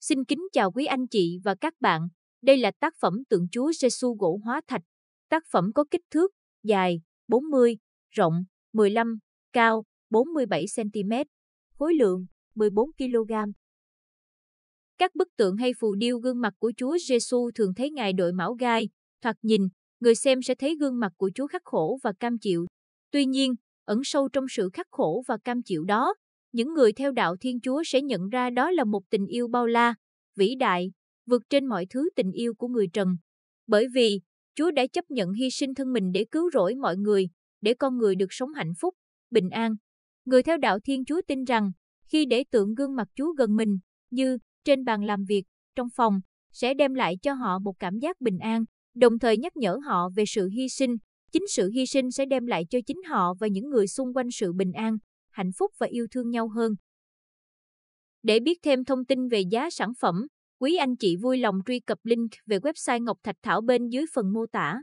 Xin kính chào quý anh chị và các bạn. Đây là tác phẩm tượng Chúa Giêsu gỗ hóa thạch. Tác phẩm có kích thước dài 40, rộng 15, cao 47 cm, khối lượng 14 kg. Các bức tượng hay phù điêu gương mặt của Chúa Giêsu thường thấy ngài đội mão gai, thoạt nhìn, người xem sẽ thấy gương mặt của Chúa khắc khổ và cam chịu. Tuy nhiên, ẩn sâu trong sự khắc khổ và cam chịu đó những người theo đạo Thiên Chúa sẽ nhận ra đó là một tình yêu bao la, vĩ đại, vượt trên mọi thứ tình yêu của người trần. Bởi vì, Chúa đã chấp nhận hy sinh thân mình để cứu rỗi mọi người, để con người được sống hạnh phúc, bình an. Người theo đạo Thiên Chúa tin rằng, khi để tượng gương mặt Chúa gần mình, như trên bàn làm việc, trong phòng, sẽ đem lại cho họ một cảm giác bình an, đồng thời nhắc nhở họ về sự hy sinh. Chính sự hy sinh sẽ đem lại cho chính họ và những người xung quanh sự bình an hạnh phúc và yêu thương nhau hơn. Để biết thêm thông tin về giá sản phẩm, quý anh chị vui lòng truy cập link về website Ngọc Thạch Thảo bên dưới phần mô tả.